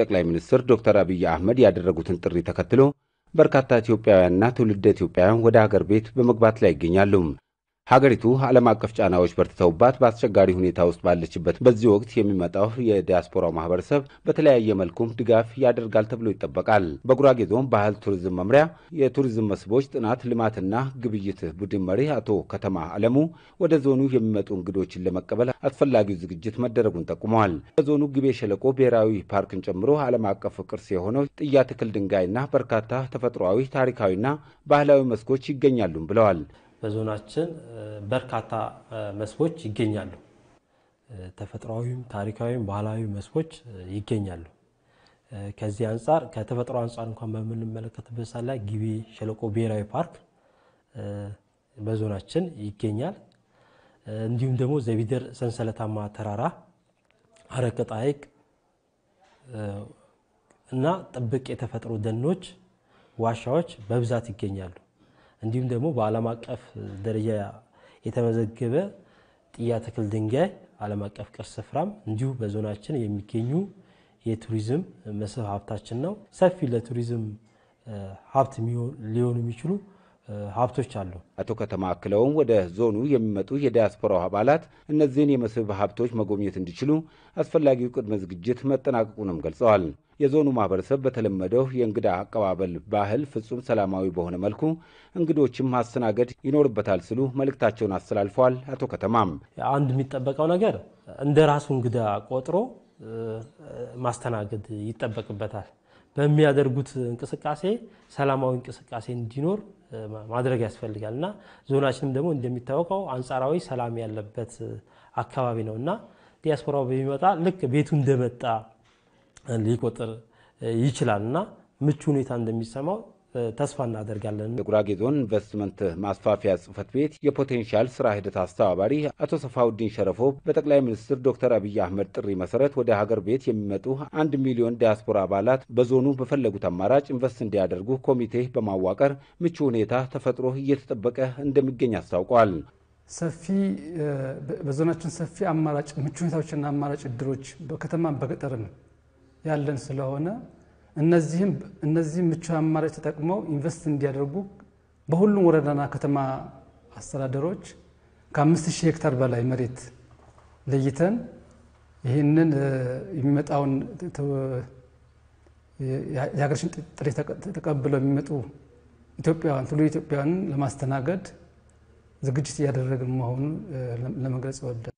ጠቅላይ ሚኒስትር ዶክተር አብይ አህመድ ያደረጉትን ጥሪ ተከትሎ በርካታ ኢትዮጵያውያንና ትውልደ ኢትዮጵያውያን ወደ አገር ቤት በመግባት ላይ ይገኛሉ። ሀገሪቱ ዓለም አቀፍ ጫናዎች በርትተውባት በአስቸጋሪ ሁኔታ ውስጥ ባለችበት በዚህ ወቅት የሚመጣው የዲያስፖራው ማህበረሰብ በተለያየ መልኩም ድጋፍ ያደርጋል ተብሎ ይጠበቃል። በጉራጌ ዞን ባህል ቱሪዝም መምሪያ የቱሪዝም መስህቦች ጥናት ልማትና ግብይት ቡድን መሪ አቶ ከተማ አለሙ ወደ ዞኑ የሚመጡ እንግዶችን ለመቀበል አስፈላጊው ዝግጅት መደረጉን ጠቁመዋል። በዞኑ ግቤ ሸለቆ ብሔራዊ ፓርክን ጨምሮ ዓለም አቀፍ ቅርስ የሆነው ጥያ ትክል ድንጋይና በርካታ ተፈጥሯዊ ታሪካዊና ባህላዊ መስኮች ይገኛሉም ብለዋል። በዞናችን በርካታ መስህቦች ይገኛሉ። ተፈጥሯዊም፣ ታሪካዊም፣ ባህላዊ መስህቦች ይገኛሉ። ከዚህ አንጻር ከተፈጥሮ አንጻር እንኳን በምንመለከትበት ሰዓት ላይ ጊቤ ሸለቆ ብሔራዊ ፓርክ በዞናችን ይገኛል። እንዲሁም ደግሞ ዘቢደር ሰንሰለታማ ተራራ፣ አረቀጥ ሐይቅ እና ጥብቅ የተፈጥሮ ደኖች፣ ዋሻዎች በብዛት ይገኛሉ። እንዲሁም ደግሞ በዓለም አቀፍ ደረጃ የተመዘገበ ጥያ ተክል ድንጋይ ዓለም አቀፍ ቅርስ ስፍራም እንዲሁ በዞናችን የሚገኙ የቱሪዝም መስህብ ሀብታችን ነው። ሰፊ ለቱሪዝም ሀብት ሊሆኑ የሚችሉ ሀብቶች አሉ። አቶ ከተማ አክለውም ወደ ዞኑ የሚመጡ የዲያስፖራው አባላት እነዚህን የመስህብ ሀብቶች መጎብኘት እንዲችሉ አስፈላጊው ቅድመ ዝግጅት መጠናቀቁንም ገልጸዋል። የዞኑ ማህበረሰብ በተለመደው የእንግዳ አቀባበል ባህል ፍጹም ሰላማዊ በሆነ መልኩ እንግዶችም ማስተናገድ ይኖርበታል ሲሉ መልእክታቸውን አስተላልፈዋል። አቶ ከተማም አንድ የሚጠበቀው ነገር እንደ ራሱ እንግዳ ቆጥሮ ማስተናገድ ይጠበቅበታል። በሚያደርጉት እንቅስቃሴ ሰላማዊ እንቅስቃሴ እንዲኖር ማድረግ ያስፈልጋል እና ዞናችንም ደግሞ እንደሚታወቀው አንጻራዊ ሰላም ያለበት አካባቢ ነው እና ዲያስፖራው በሚመጣ ልክ ቤቱ እንደመጣ ሊቆጥር ይችላል እና ምቹ ሁኔታ እንደሚሰማው ተስፋ እናደርጋለን። የጉራጌ ዞን ኢንቨስትመንት ማስፋፊያ ጽህፈት ቤት የፖቴንሻል ስራ ሂደት አስተባባሪ አቶ ሰፋውዲን ሸረፎ በጠቅላይ ሚኒስትር ዶክተር አብይ አህመድ ጥሪ መሰረት ወደ ሀገር ቤት የሚመጡ አንድ ሚሊዮን ዲያስፖራ አባላት በዞኑ በፈለጉት አማራጭ ኢንቨስት እንዲያደርጉ ኮሚቴ በማዋቀር ምቹ ሁኔታ ተፈጥሮ እየተጠበቀ እንደሚገኝ አስታውቋል። ሰፊ በዞናችን ሰፊ አማራጭ ምቹ ሁኔታዎችና አማራጭ እድሮች በከተማ በገጠርም ያለን ስለሆነ እነዚህም ምቹ አማራጭ ተጠቅመው ኢንቨስት እንዲያደርጉ በሁሉም ወረዳና ከተማ አስተዳደሮች ከአምስት ሺህ ሄክታር በላይ መሬት ለይተን ይህንን የሚመጣውን የሀገርሽን ጥሪ ተቀብለው የሚመጡ ኢትዮጵያውያን ትሉ ኢትዮጵያውያንን ለማስተናገድ ዝግጅት እያደረግን መሆኑን ለመግለጽ እወዳለሁ።